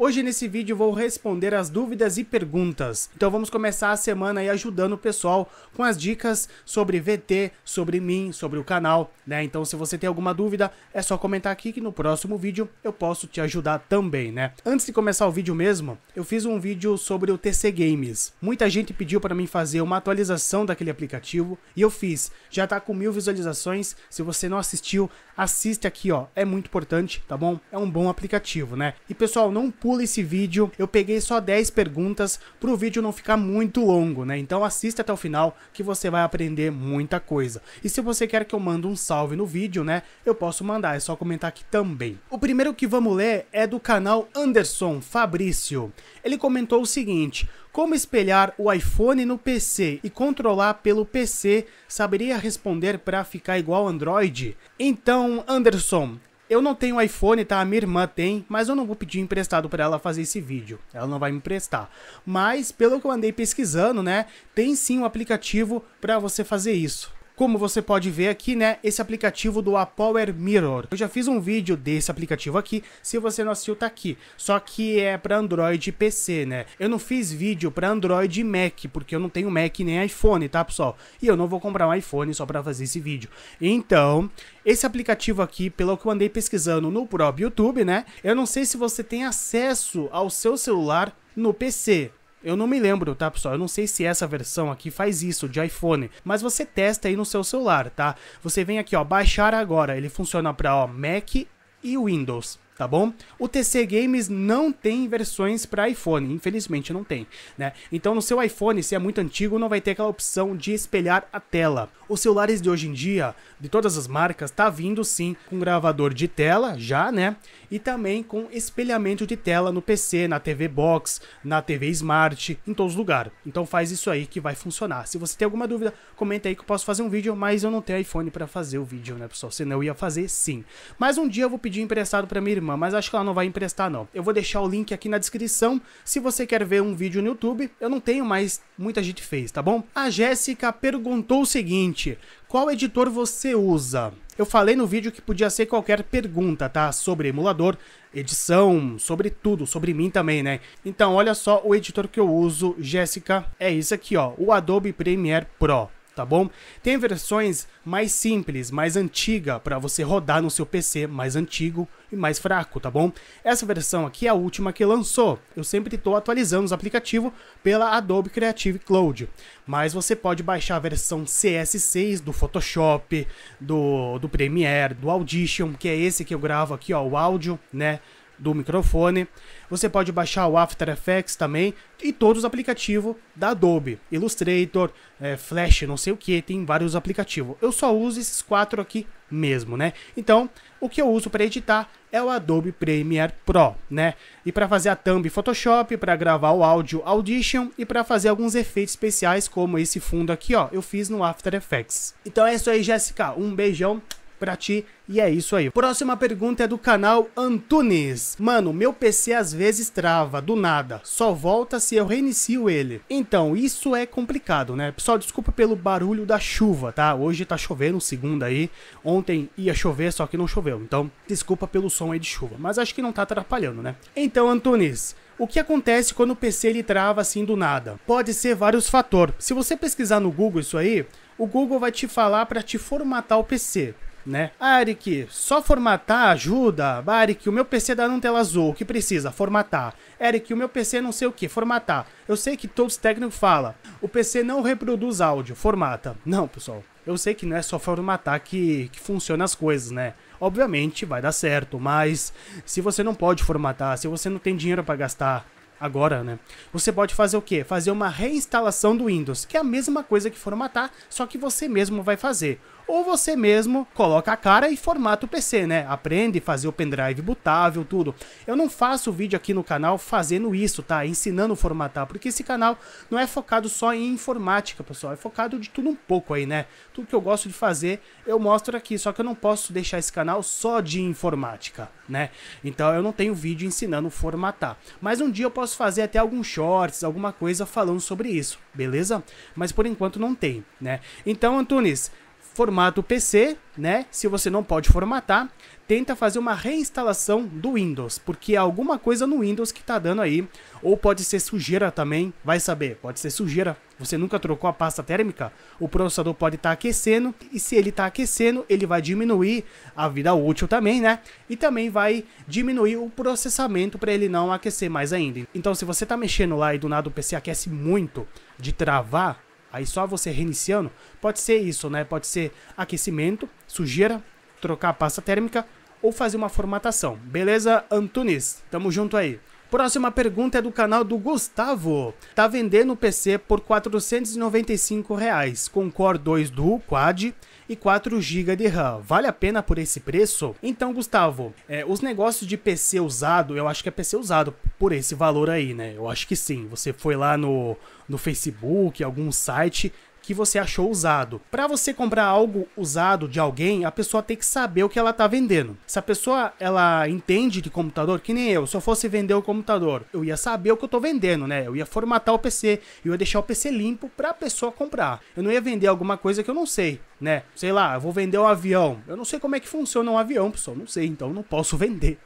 Hoje nesse vídeo vou responder as dúvidas e perguntas. Então vamos começar a semana aí ajudando o pessoal com as dicas sobre VT, sobre mim, sobre o canal, né? Então se você tem alguma dúvida, é só comentar aqui que no próximo vídeo eu posso te ajudar também, né? Antes de começar o vídeo mesmo, eu fiz um vídeo sobre o TC Games. Muita gente pediu para mim fazer uma atualização daquele aplicativo e eu fiz. Já está com mil visualizações. Se você não assistiu, assiste aqui, ó. É muito importante, tá bom? É um bom aplicativo, né? E pessoal, não pula esse vídeo. Eu peguei só 10 perguntas para o vídeo não ficar muito longo, né? Então assista até o final que você vai aprender muita coisa. E se você quer que eu mande um salve no vídeo, né? Eu posso mandar, é só comentar aqui também. O primeiro que vamos ler é do canal Anderson Fabrício. Ele comentou o seguinte: como espelhar o iPhone no PC e controlar pelo PC, saberia responder para ficar igual Android? Então, Anderson, eu não tenho iPhone, tá? A minha irmã tem, mas eu não vou pedir emprestado para ela fazer esse vídeo. Ela não vai me emprestar. Mas, pelo que eu andei pesquisando, né? Tem sim um aplicativo para você fazer isso. Como você pode ver aqui, né, esse aplicativo do Power Mirror. Eu já fiz um vídeo desse aplicativo aqui, se você não assistiu tá aqui. Só que é para Android e PC, né? Eu não fiz vídeo para Android e Mac, porque eu não tenho Mac nem iPhone, tá, pessoal? E eu não vou comprar um iPhone só para fazer esse vídeo. Então, esse aplicativo aqui, pelo que eu andei pesquisando no próprio YouTube, né? Eu não sei se você tem acesso ao seu celular no PC, eu não me lembro, tá, pessoal? Eu não sei se essa versão aqui faz isso de iPhone, mas você testa aí no seu celular, tá? Você vem aqui, ó, baixar agora. Ele funciona para Mac e Windows tá bom? O TC Games não tem versões para iPhone, infelizmente não tem, né? Então no seu iPhone, se é muito antigo, não vai ter aquela opção de espelhar a tela. Os celulares de hoje em dia, de todas as marcas, tá vindo sim com gravador de tela já, né? e também com espelhamento de tela no PC, na TV Box, na TV Smart, em todos os lugares. Então faz isso aí que vai funcionar. Se você tem alguma dúvida, comenta aí que eu posso fazer um vídeo, mas eu não tenho iPhone para fazer o vídeo, né, pessoal? Senão eu ia fazer sim. Mas um dia eu vou pedir emprestado para minha irmã, mas acho que ela não vai emprestar não. Eu vou deixar o link aqui na descrição se você quer ver um vídeo no YouTube. Eu não tenho, mas muita gente fez, tá bom? A Jéssica perguntou o seguinte: qual editor você usa? Eu falei no vídeo que podia ser qualquer pergunta, tá? Sobre emulador, edição, sobre tudo, sobre mim também, né? Então, olha só o editor que eu uso, Jéssica, é isso aqui, ó, o Adobe Premiere Pro tá bom? Tem versões mais simples, mais antiga para você rodar no seu PC mais antigo e mais fraco, tá bom? Essa versão aqui é a última que lançou. Eu sempre estou atualizando os aplicativos pela Adobe Creative Cloud, mas você pode baixar a versão CS6 do Photoshop, do do Premiere, do Audition, que é esse que eu gravo aqui, ó, o áudio, né? do microfone. Você pode baixar o After Effects também e todos os aplicativos da Adobe, Illustrator, é, Flash, não sei o que, tem vários aplicativos. Eu só uso esses quatro aqui mesmo, né? Então, o que eu uso para editar é o Adobe Premiere Pro, né? E para fazer a thumb Photoshop, para gravar o áudio Audition e para fazer alguns efeitos especiais como esse fundo aqui, ó, eu fiz no After Effects. Então é isso aí, Jéssica. Um beijão pra ti. E é isso aí. Próxima pergunta é do canal Antunes. Mano, meu PC às vezes trava, do nada. Só volta se eu reinicio ele. Então, isso é complicado, né? Pessoal, desculpa pelo barulho da chuva, tá? Hoje tá chovendo, segunda aí. Ontem ia chover, só que não choveu. Então, desculpa pelo som aí de chuva. Mas acho que não tá atrapalhando, né? Então, Antunes... O que acontece quando o PC ele trava assim do nada? Pode ser vários fatores. Se você pesquisar no Google isso aí, o Google vai te falar para te formatar o PC né? Arik, ah, só formatar ajuda? Arik, o meu PC dá na tela azul, o que precisa? Formatar. Eric, o meu PC não sei o que, formatar. Eu sei que todos os técnicos falam, o PC não reproduz áudio, formata. Não, pessoal, eu sei que não é só formatar que, que funciona as coisas, né? Obviamente vai dar certo, mas se você não pode formatar, se você não tem dinheiro para gastar, agora, né? Você pode fazer o quê? Fazer uma reinstalação do Windows, que é a mesma coisa que formatar, só que você mesmo vai fazer ou você mesmo coloca a cara e formata o PC, né? Aprende a fazer o pendrive bootável, tudo. Eu não faço vídeo aqui no canal fazendo isso, tá? Ensinando formatar, porque esse canal não é focado só em informática, pessoal, é focado de tudo um pouco aí, né? Tudo que eu gosto de fazer, eu mostro aqui, só que eu não posso deixar esse canal só de informática, né? Então eu não tenho vídeo ensinando formatar. Mas um dia eu posso fazer até alguns shorts, alguma coisa falando sobre isso, beleza? Mas por enquanto não tem, né? Então, Antunes, Formato PC, né? Se você não pode formatar, tenta fazer uma reinstalação do Windows, porque há alguma coisa no Windows que tá dando aí, ou pode ser sujeira também, vai saber, pode ser sujeira. Você nunca trocou a pasta térmica? O processador pode estar tá aquecendo, e se ele tá aquecendo, ele vai diminuir a vida útil também, né? E também vai diminuir o processamento para ele não aquecer mais ainda. Então, se você tá mexendo lá e do nada o PC aquece muito de travar, Aí só você reiniciando, pode ser isso, né? Pode ser aquecimento, sujeira, trocar a pasta térmica ou fazer uma formatação. Beleza, Antunes? Tamo junto aí. Próxima pergunta é do canal do Gustavo. Tá vendendo o PC por R$ 495, reais, com Core 2 Duo Quad e 4 GB de RAM. Vale a pena por esse preço? Então, Gustavo, é, os negócios de PC usado, eu acho que é PC usado por esse valor aí, né? Eu acho que sim. Você foi lá no, no Facebook, algum site, que você achou usado. Para você comprar algo usado de alguém, a pessoa tem que saber o que ela tá vendendo. Se a pessoa ela entende de computador, que nem eu, se eu fosse vender o computador, eu ia saber o que eu tô vendendo, né? Eu ia formatar o PC, eu ia deixar o PC limpo para a pessoa comprar. Eu não ia vender alguma coisa que eu não sei, né? Sei lá, eu vou vender um avião. Eu não sei como é que funciona um avião, pessoal, não sei, então não posso vender.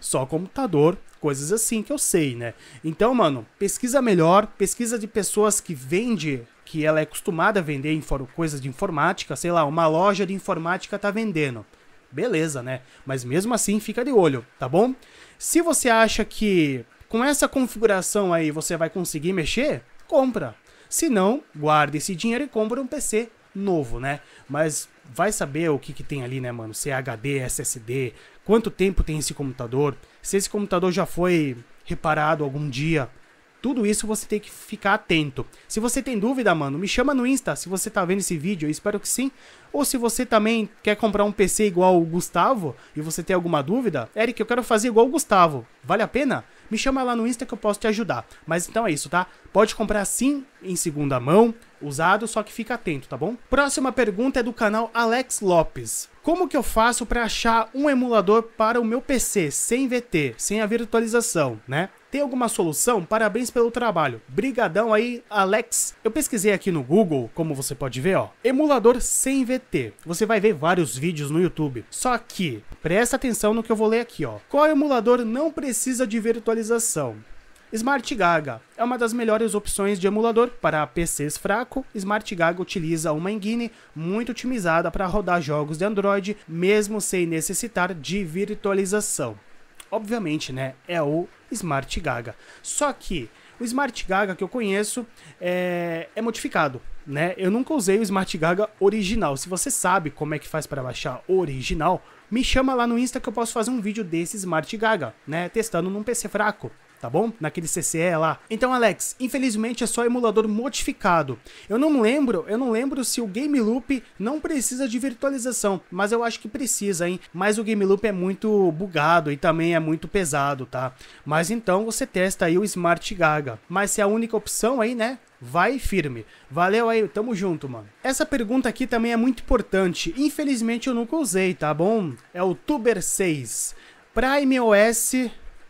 Só computador, coisas assim que eu sei, né? Então, mano, pesquisa melhor, pesquisa de pessoas que vende que ela é acostumada a vender em coisas de informática, sei lá, uma loja de informática tá vendendo. Beleza, né? Mas mesmo assim, fica de olho, tá bom? Se você acha que com essa configuração aí você vai conseguir mexer, compra. Se não, guarda esse dinheiro e compra um PC novo, né? Mas vai saber o que, que tem ali, né, mano? Se é HD, SSD, quanto tempo tem esse computador, se esse computador já foi reparado algum dia, tudo isso você tem que ficar atento. Se você tem dúvida, mano, me chama no Insta se você tá vendo esse vídeo, eu espero que sim. Ou se você também quer comprar um PC igual o Gustavo e você tem alguma dúvida, Eric, eu quero fazer igual o Gustavo. Vale a pena? Me chama lá no Insta que eu posso te ajudar. Mas então é isso, tá? Pode comprar sim em segunda mão, usado, só que fica atento, tá bom? Próxima pergunta é do canal Alex Lopes. Como que eu faço para achar um emulador para o meu PC sem VT, sem a virtualização, né? Tem alguma solução? Parabéns pelo trabalho. Brigadão aí, Alex. Eu pesquisei aqui no Google, como você pode ver, ó. Emulador sem VT. Você vai ver vários vídeos no YouTube. Só que, presta atenção no que eu vou ler aqui, ó. Qual emulador não precisa de virtualização? Smart Gaga é uma das melhores opções de emulador para PCs fraco. Smart Gaga utiliza uma engine muito otimizada para rodar jogos de Android, mesmo sem necessitar de virtualização obviamente, né, é o Smart Gaga. Só que o Smart Gaga que eu conheço é, é modificado, né? Eu nunca usei o Smart Gaga original. Se você sabe como é que faz para baixar original, me chama lá no Insta que eu posso fazer um vídeo desse Smart Gaga, né? Testando num PC fraco tá bom? Naquele CCE lá. Então, Alex, infelizmente é só emulador modificado. Eu não lembro, eu não lembro se o Game Loop não precisa de virtualização, mas eu acho que precisa, hein? Mas o Game Loop é muito bugado e também é muito pesado, tá? Mas então você testa aí o Smart Gaga. Mas se é a única opção aí, né? Vai firme. Valeu aí, tamo junto, mano. Essa pergunta aqui também é muito importante. Infelizmente eu nunca usei, tá bom? É o Tuber 6. Prime OS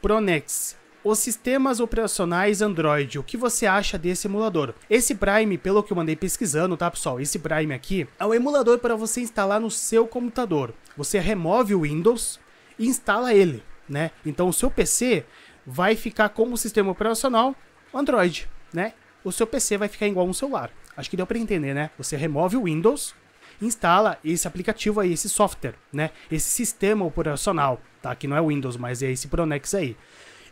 Pronex os sistemas operacionais Android. O que você acha desse emulador? Esse Prime, pelo que eu mandei pesquisando, tá pessoal? Esse Prime aqui é um emulador para você instalar no seu computador. Você remove o Windows e instala ele, né? Então o seu PC vai ficar como sistema operacional Android, né? o seu PC vai ficar igual um celular. Acho que deu para entender, né? Você remove o Windows, instala esse aplicativo aí, esse software, né? Esse sistema operacional, tá? Que não é o Windows, mas é esse Pronex aí.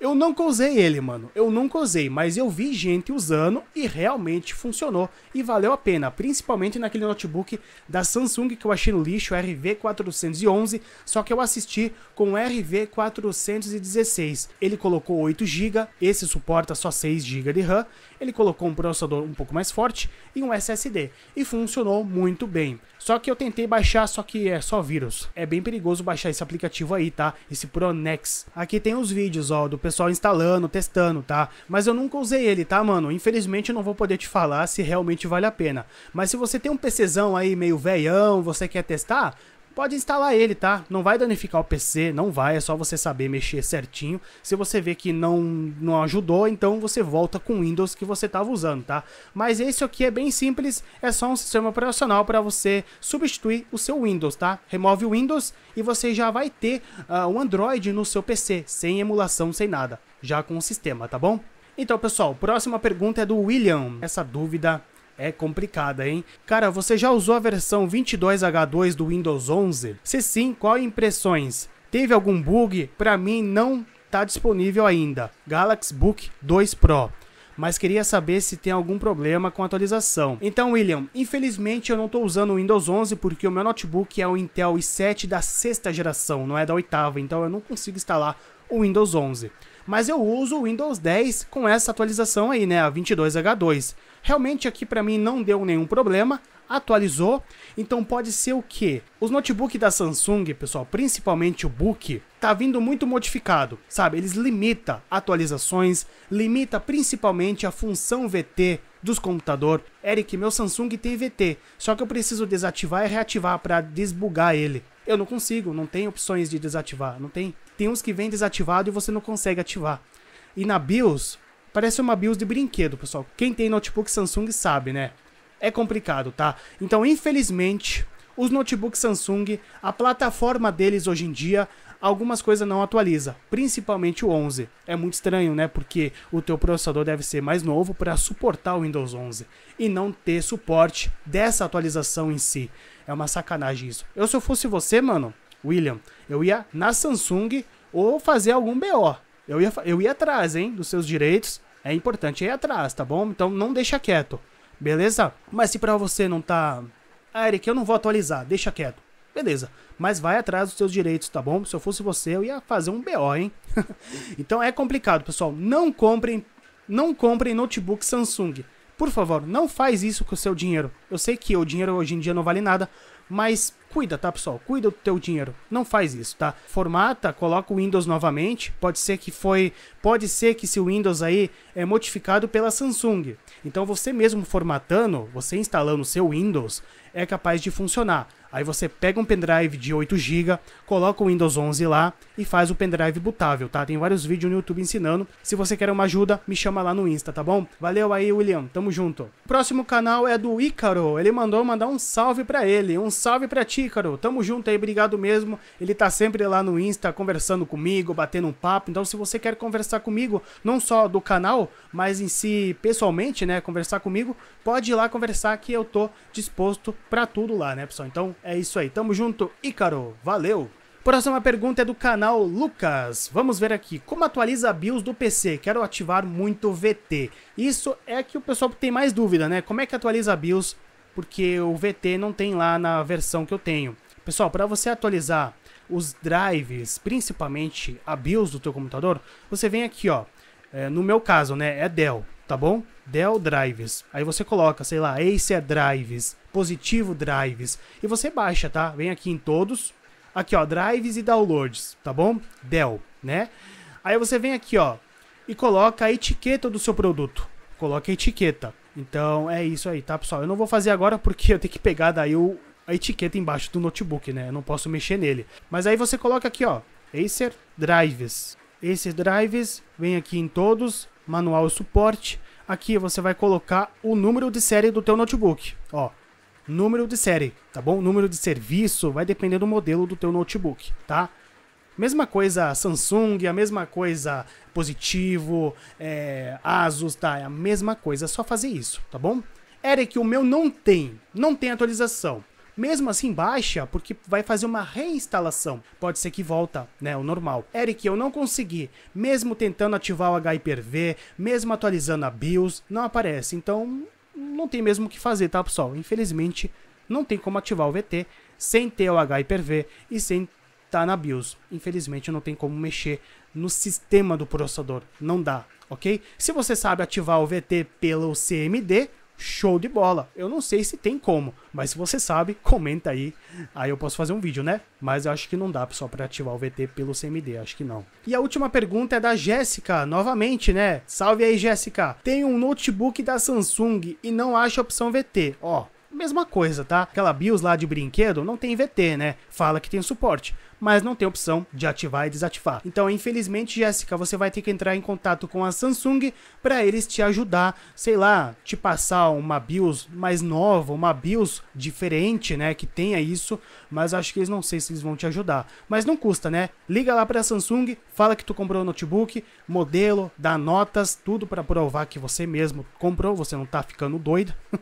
Eu nunca usei ele, mano. Eu nunca usei, mas eu vi gente usando e realmente funcionou e valeu a pena, principalmente naquele notebook da Samsung que eu achei no lixo, o RV411, só que eu assisti com o RV416. Ele colocou 8 GB, esse suporta só 6 GB de RAM ele colocou um processador um pouco mais forte e um SSD, e funcionou muito bem. Só que eu tentei baixar, só que é só vírus. É bem perigoso baixar esse aplicativo aí, tá? Esse Pronex. Aqui tem os vídeos, ó, do pessoal instalando, testando, tá? Mas eu nunca usei ele, tá, mano? Infelizmente eu não vou poder te falar se realmente vale a pena. Mas se você tem um PCzão aí meio velhão, você quer testar, pode instalar ele, tá? Não vai danificar o PC, não vai, é só você saber mexer certinho. Se você ver que não, não ajudou, então você volta com o Windows que você estava usando, tá? Mas esse aqui é bem simples, é só um sistema operacional para você substituir o seu Windows, tá? Remove o Windows e você já vai ter uh, um Android no seu PC, sem emulação, sem nada, já com o sistema, tá bom? Então, pessoal, próxima pergunta é do William. Essa dúvida é complicada, hein? Cara, você já usou a versão 22H2 do Windows 11? Se sim, qual impressões? Teve algum bug? Para mim não tá disponível ainda. Galaxy Book 2 Pro mas queria saber se tem algum problema com a atualização. Então, William, infelizmente eu não estou usando o Windows 11 porque o meu notebook é o Intel i7 da sexta geração, não é da oitava, então eu não consigo instalar o Windows 11 mas eu uso o Windows 10 com essa atualização aí, né, a 22H2. Realmente aqui para mim não deu nenhum problema, atualizou. Então pode ser o que? Os notebooks da Samsung, pessoal, principalmente o Book, tá vindo muito modificado, sabe? Eles limita atualizações, limita principalmente a função VT dos computador. Eric, meu Samsung tem VT, só que eu preciso desativar e reativar para desbugar ele. Eu não consigo, não tem opções de desativar, não tem tem uns que vem desativado e você não consegue ativar. E na BIOS, parece uma BIOS de brinquedo, pessoal. Quem tem notebook Samsung sabe, né? É complicado, tá? Então, infelizmente, os notebooks Samsung, a plataforma deles hoje em dia, algumas coisas não atualiza, principalmente o 11. É muito estranho, né? Porque o teu processador deve ser mais novo para suportar o Windows 11 e não ter suporte dessa atualização em si. É uma sacanagem isso. Eu se eu fosse você, mano, William, eu ia na Samsung ou fazer algum BO. Eu ia, eu ia atrás, hein, dos seus direitos. É importante ir atrás, tá bom? Então não deixa quieto, beleza? Mas se pra você não tá... Ah, Eric, eu não vou atualizar, deixa quieto. Beleza, mas vai atrás dos seus direitos, tá bom? Se eu fosse você, eu ia fazer um BO, hein? então é complicado, pessoal. Não comprem, não comprem notebook Samsung. Por favor, não faz isso com o seu dinheiro. Eu sei que o dinheiro hoje em dia não vale nada, mas cuida, tá, pessoal? Cuida do teu dinheiro. Não faz isso, tá? Formata, coloca o Windows novamente. Pode ser que foi, pode ser que se o Windows aí é modificado pela Samsung. Então você mesmo formatando, você instalando o seu Windows, é capaz de funcionar. Aí você pega um pendrive de 8GB, coloca o Windows 11 lá e faz o pendrive bootável, tá? Tem vários vídeos no YouTube ensinando. Se você quer uma ajuda, me chama lá no Insta, tá bom? Valeu aí, William. Tamo junto. O próximo canal é do Ícaro. Ele mandou mandar um salve para ele. Um salve pra ti, Ícaro. Tamo junto aí, obrigado mesmo. Ele tá sempre lá no Insta conversando comigo, batendo um papo. Então, se você quer conversar comigo, não só do canal, mas em si pessoalmente, né? Conversar comigo, pode ir lá conversar que eu tô disposto para tudo lá, né, pessoal? Então, é isso aí. Tamo junto, Ícaro. Valeu. Próxima pergunta é do canal Lucas. Vamos ver aqui. Como atualiza a BIOS do PC? Quero ativar muito VT. Isso é que o pessoal tem mais dúvida, né? Como é que atualiza a BIOS? Porque o VT não tem lá na versão que eu tenho. Pessoal, para você atualizar os drives, principalmente a BIOS do teu computador, você vem aqui, ó. É, no meu caso, né? É Dell tá bom? Dell Drives. Aí você coloca, sei lá, Acer Drives, Positivo Drives. E você baixa, tá? Vem aqui em todos. Aqui, ó, Drives e Downloads, tá bom? Dell, né? Aí você vem aqui, ó, e coloca a etiqueta do seu produto. Coloca a etiqueta. Então é isso aí, tá, pessoal? Eu não vou fazer agora porque eu tenho que pegar daí o, a etiqueta embaixo do notebook, né? Eu não posso mexer nele. Mas aí você coloca aqui, ó, Acer Drives. Acer Drives, vem aqui em todos, manual suporte. Aqui você vai colocar o número de série do teu notebook, ó. Número de série, tá bom? Número de serviço vai depender do modelo do teu notebook, tá? Mesma coisa Samsung, a mesma coisa Positivo, é, Asus, tá? É a mesma coisa, é só fazer isso, tá bom? Eric, o meu não tem, não tem atualização. Mesmo assim baixa, porque vai fazer uma reinstalação. Pode ser que volta, né, o normal. Eric, eu não consegui. Mesmo tentando ativar o HyperV, mesmo atualizando a BIOS, não aparece. Então, não tem mesmo o que fazer, tá, pessoal? Infelizmente, não tem como ativar o VT sem ter o HyperV e sem estar tá na BIOS. Infelizmente, não tem como mexer no sistema do processador. Não dá, ok? Se você sabe ativar o VT pelo CMD, Show de bola. Eu não sei se tem como, mas se você sabe, comenta aí. Aí eu posso fazer um vídeo, né? Mas eu acho que não dá só para ativar o VT pelo CMD, acho que não. E a última pergunta é da Jéssica, novamente, né? Salve aí, Jéssica. Tem um notebook da Samsung e não acha opção VT. Ó, mesma coisa, tá? Aquela BIOS lá de brinquedo não tem VT, né? Fala que tem suporte, mas não tem opção de ativar e desativar. Então, infelizmente, Jéssica, você vai ter que entrar em contato com a Samsung para eles te ajudar, sei lá, te passar uma BIOS mais nova, uma BIOS diferente, né, que tenha isso, mas acho que eles não sei se eles vão te ajudar. Mas não custa, né? Liga lá para a Samsung, fala que tu comprou o notebook, modelo, dá notas, tudo para provar que você mesmo comprou, você não tá ficando doido.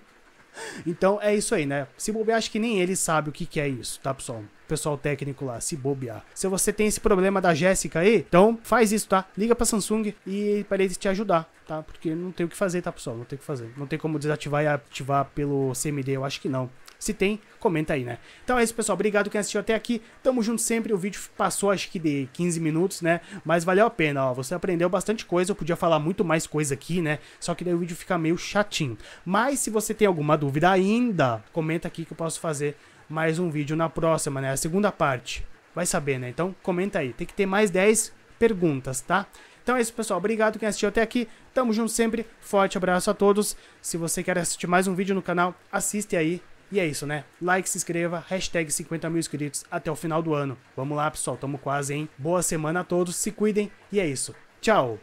Então é isso aí, né? Se bobear, acho que nem ele sabe o que, que é isso, tá, pessoal? Pessoal técnico lá, se bobear. Se você tem esse problema da Jéssica aí, então faz isso, tá? Liga pra Samsung e para eles te ajudar, tá? Porque não tem o que fazer, tá, pessoal? Não tem o que fazer. Não tem como desativar e ativar pelo CMD, eu acho que não. Se tem, comenta aí, né? Então é isso, pessoal. Obrigado quem assistiu até aqui. Tamo junto sempre. O vídeo passou acho que de 15 minutos, né? Mas valeu a pena, ó. Você aprendeu bastante coisa. Eu podia falar muito mais coisa aqui, né? Só que daí o vídeo fica meio chatinho. Mas se você tem alguma dúvida ainda, comenta aqui que eu posso fazer mais um vídeo na próxima, né? A segunda parte. Vai saber, né? Então comenta aí. Tem que ter mais 10 perguntas, tá? Então é isso, pessoal. Obrigado quem assistiu até aqui. Tamo junto sempre. Forte abraço a todos. Se você quer assistir mais um vídeo no canal, assiste aí e é isso, né? Like, se inscreva, hashtag 50 mil inscritos até o final do ano. Vamos lá, pessoal, tamo quase, hein? Boa semana a todos, se cuidem e é isso. Tchau!